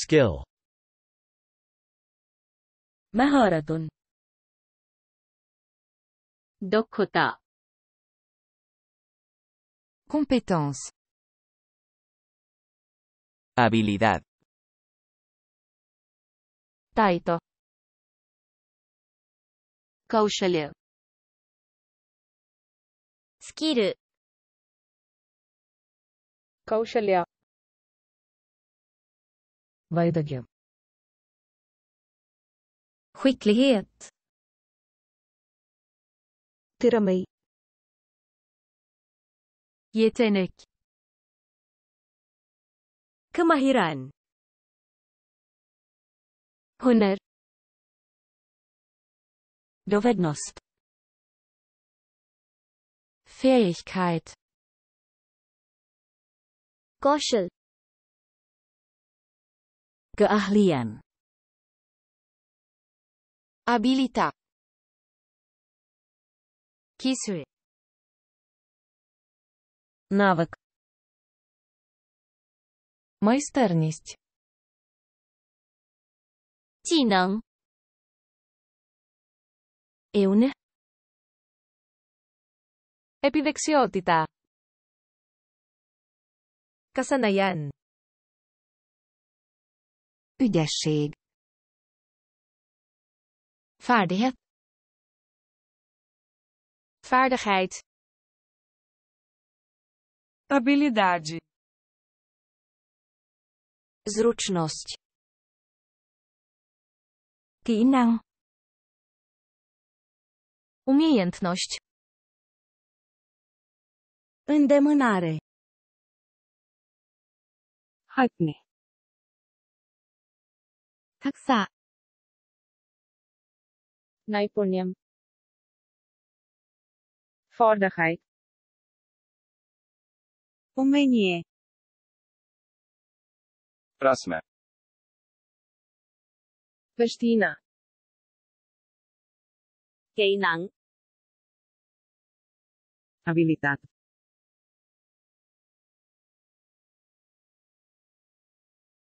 skill Maharatun دكتا compétence habilidad taito Kaushalya Skill Kaushalya Vaidagya. Skicklighet. Tiramai. Yetenek. Kemahiran. Hunner. Dovednost. Fähigkeit. Koshel. Keahlian. Abilità. kisul Навык. Майстерність. Тінан. Евне. Επιδεξιότητα. Kasanayan. Ügyesség. Vaardigheid. Vaardigheid. Habilidade. Zručnost. Kỹ Umiejętność. Îndemânare. Hackney. ทักษะในปุ่นยมฟอร์ดไคต์ุเมเมนีราสเมเปสตีนาเกย์นังอาบิลิตาต์